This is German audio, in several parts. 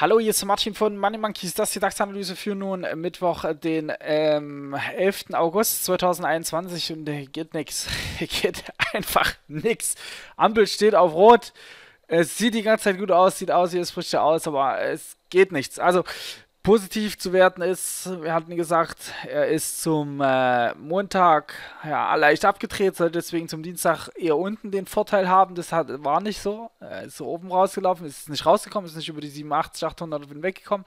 Hallo, hier ist Martin von Money Monkeys. Das ist die DAX-Analyse für nun äh, Mittwoch, äh, den ähm, 11. August 2021. Und äh, geht nix. geht einfach nix. Ampel steht auf Rot. Es sieht die ganze Zeit gut aus, sieht aus, wie es bricht ja aus, aber es geht nichts. Also, positiv zu werten ist, wir hatten gesagt, er ist zum äh, Montag ja, leicht abgedreht, sollte deswegen zum Dienstag eher unten den Vorteil haben. Das hat, war nicht so. Er ist so oben rausgelaufen, ist nicht rausgekommen, ist nicht über die 87, 800 hinweggekommen,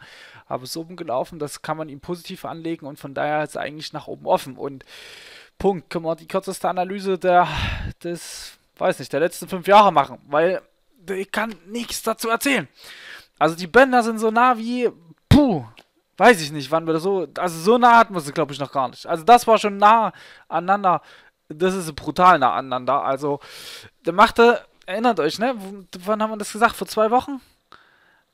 aber ist oben gelaufen. Das kann man ihm positiv anlegen und von daher ist er eigentlich nach oben offen. Und Punkt, können wir die kürzeste Analyse der, des, weiß nicht, der letzten fünf Jahre machen, weil ich kann nichts dazu erzählen. Also die Bänder sind so nah wie puh, weiß ich nicht, wann wir das so. Also so nah hatten wir sie, glaube ich, noch gar nicht. Also das war schon nah aneinander. Das ist brutal nah aneinander. Also, der machte, erinnert euch, ne? Wann haben wir das gesagt? Vor zwei Wochen?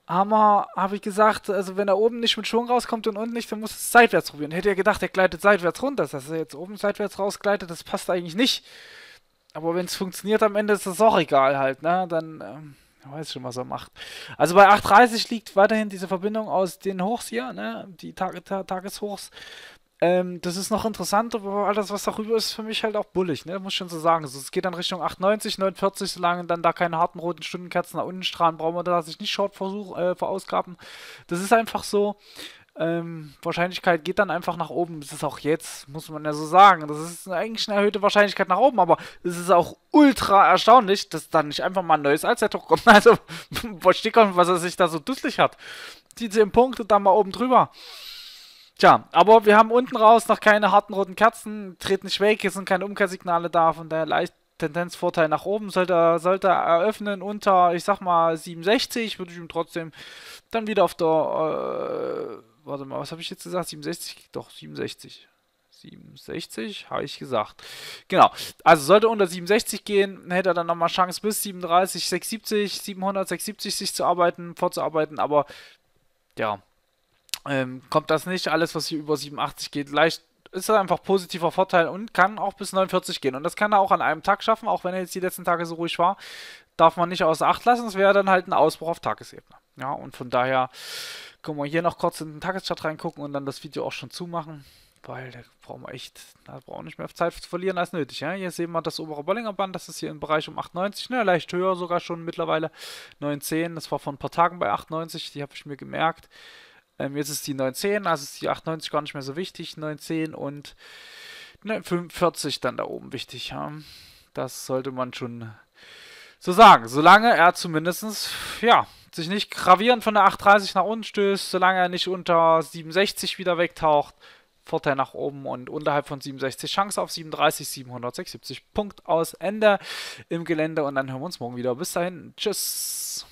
Hammer, habe ich gesagt, also wenn er oben nicht mit Schwung rauskommt und unten nicht, dann muss es seitwärts probieren. Hätte er gedacht, er gleitet seitwärts runter, dass er jetzt oben seitwärts rausgleitet, das passt eigentlich nicht. Aber wenn es funktioniert am Ende, ist das auch egal halt, ne? Dann ähm, Wer weiß schon, was er macht. Also bei 8.30 liegt weiterhin diese Verbindung aus den Hochs hier, ne? die Tag Tageshochs. Ähm, das ist noch interessant, aber alles, was darüber ist, ist für mich halt auch bullig, ne? muss ich schon so sagen. Also, es geht dann Richtung 8,90, 49, solange dann da keine harten roten Stundenkerzen nach unten strahlen, brauchen wir da sich nicht short äh, verausgaben. Das ist einfach so. Ähm, Wahrscheinlichkeit geht dann einfach nach oben. Das ist auch jetzt, muss man ja so sagen. Das ist eigentlich eine erhöhte Wahrscheinlichkeit nach oben, aber es ist auch ultra erstaunlich, dass da nicht einfach mal ein neues Allzeithoch kommt. Also, verstehe gar nicht, was er sich da so dusselig hat. Die 10 Punkte dann mal oben drüber. Tja, aber wir haben unten raus noch keine harten roten Kerzen, treten nicht weg, es sind keine Umkehrsignale da, von daher leicht Tendenzvorteil nach oben. Sollte, sollte eröffnen unter, ich sag mal, 67, würde ich ihm trotzdem dann wieder auf der. Äh, warte mal, was habe ich jetzt gesagt? 67? Doch, 67. 67, habe ich gesagt. Genau. Also sollte unter 67 gehen, hätte er dann nochmal Chance bis 37, 670, 700, 670 sich zu arbeiten, vorzuarbeiten, aber ja, ähm, kommt das nicht. Alles, was hier über 87 geht, leicht ist das halt einfach positiver Vorteil und kann auch bis 49 gehen. Und das kann er auch an einem Tag schaffen, auch wenn er jetzt die letzten Tage so ruhig war. Darf man nicht außer Acht lassen, es wäre dann halt ein Ausbruch auf Tagesebene. Ja, und von daher können wir hier noch kurz in den Tageschart reingucken und dann das Video auch schon zumachen. Weil da brauchen wir echt, da brauchen wir nicht mehr Zeit zu verlieren als nötig. Ja? Hier sehen wir das obere Bollinger Band, das ist hier im Bereich um 8,90, ne, leicht höher sogar schon mittlerweile, 9,10, das war vor ein paar Tagen bei 8,90, die habe ich mir gemerkt. Ähm, jetzt ist die 9,10, also ist die 8,90 gar nicht mehr so wichtig, 9,10 und 45 ne, dann da oben wichtig. Ja? Das sollte man schon so sagen, solange er zumindestens ja, sich nicht gravierend von der 830 nach unten stößt, solange er nicht unter 67 wieder wegtaucht. Vorteil nach oben und unterhalb von 67 Chance auf 37, 776 Punkt aus Ende im Gelände und dann hören wir uns morgen wieder. Bis dahin, tschüss.